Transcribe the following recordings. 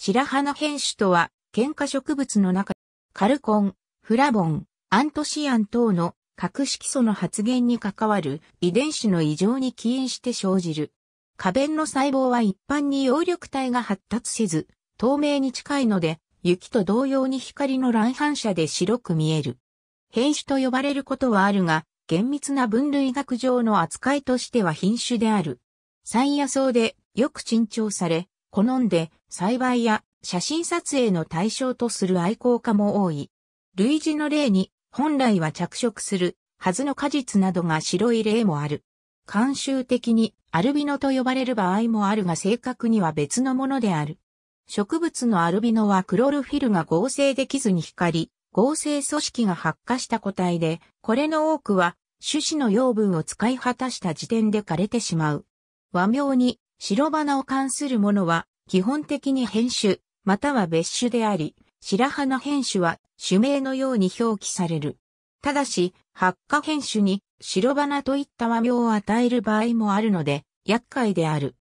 白花変種とは、喧嘩植物の中、カルコン、フラボン、アントシアン等の核色素の発現に関わる遺伝子の異常に起因して生じる。花弁の細胞は一般に葉緑体が発達せず、透明に近いので、雪と同様に光の乱反射で白く見える。変種と呼ばれることはあるが、厳密な分類学上の扱いとしては品種である。山野草でよく珍重され、好んで栽培や写真撮影の対象とする愛好家も多い。類似の例に、本来は着色するはずの果実などが白い例もある。慣習的にアルビノと呼ばれる場合もあるが正確には別のものである。植物のアルビノはクロルフィルが合成できずに光、り、合成組織が発火した個体で、これの多くは種子の養分を使い果たした時点で枯れてしまう。和名に白花を関するものは基本的に変種、または別種であり、白花変種は種名のように表記される。ただし、発火変種に白花といった和名を与える場合もあるので、厄介である。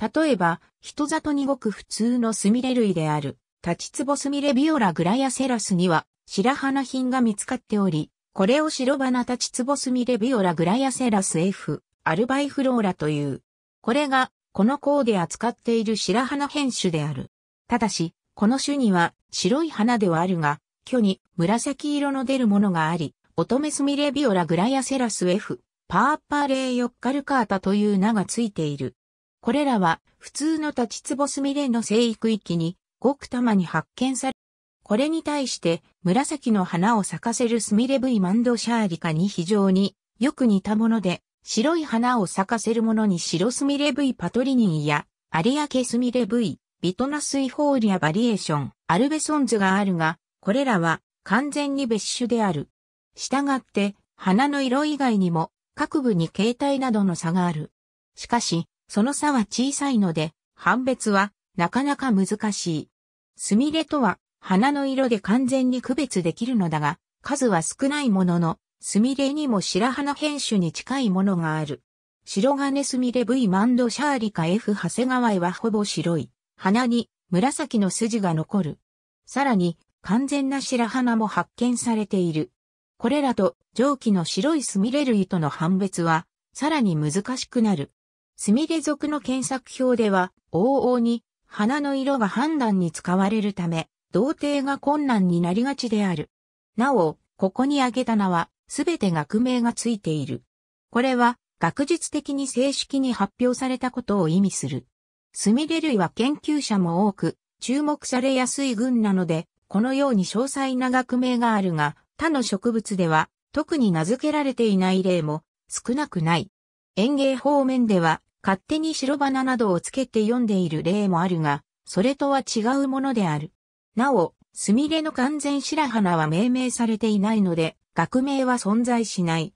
例えば、人里にごく普通のスミレ類である、タチツボスミレビオラグラヤセラスには、白花品が見つかっており、これを白花タチツボスミレビオラグラヤセラス F、アルバイフローラという。これがこのーで扱っている白花変種である。ただし、この種には白い花ではあるが、虚に紫色の出るものがあり、乙女スミレビオラグラヤセラス F、パーパーレイヨッカルカータという名がついている。これらは普通のタチツボスミレの生育域にごくたまに発見され、これに対して紫の花を咲かせるスミレブイマンドシャーリカに非常によく似たもので、白い花を咲かせるものに白スミレ V パトリニンや、有明スミレ V、ビトナスイフォーリアバリエーション、アルベソンズがあるが、これらは完全に別種である。したがって、花の色以外にも、各部に形態などの差がある。しかし、その差は小さいので、判別はなかなか難しい。スミレとは、花の色で完全に区別できるのだが、数は少ないものの、スミレにも白花変種に近いものがある。白金スミレ V マンドシャーリカ F 長谷川はほぼ白い。鼻に紫の筋が残る。さらに完全な白花も発見されている。これらと蒸気の白いスミレ類との判別はさらに難しくなる。スミレ属の検索表では往々に花の色が判断に使われるため、同定が困難になりがちである。なお、ここに挙げた名は、すべて学名がついている。これは、学術的に正式に発表されたことを意味する。スミレ類は研究者も多く、注目されやすい群なので、このように詳細な学名があるが、他の植物では、特に名付けられていない例も少なくない。園芸方面では、勝手に白花などをつけて読んでいる例もあるが、それとは違うものである。なお、スミレの完全白花は命名されていないので、学名は存在しない。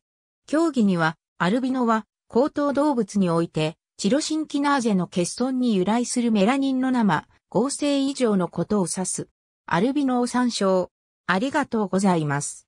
競技には、アルビノは、高等動物において、チロシンキナーゼの欠損に由来するメラニンの生、合成異常のことを指す。アルビノを参照。ありがとうございます。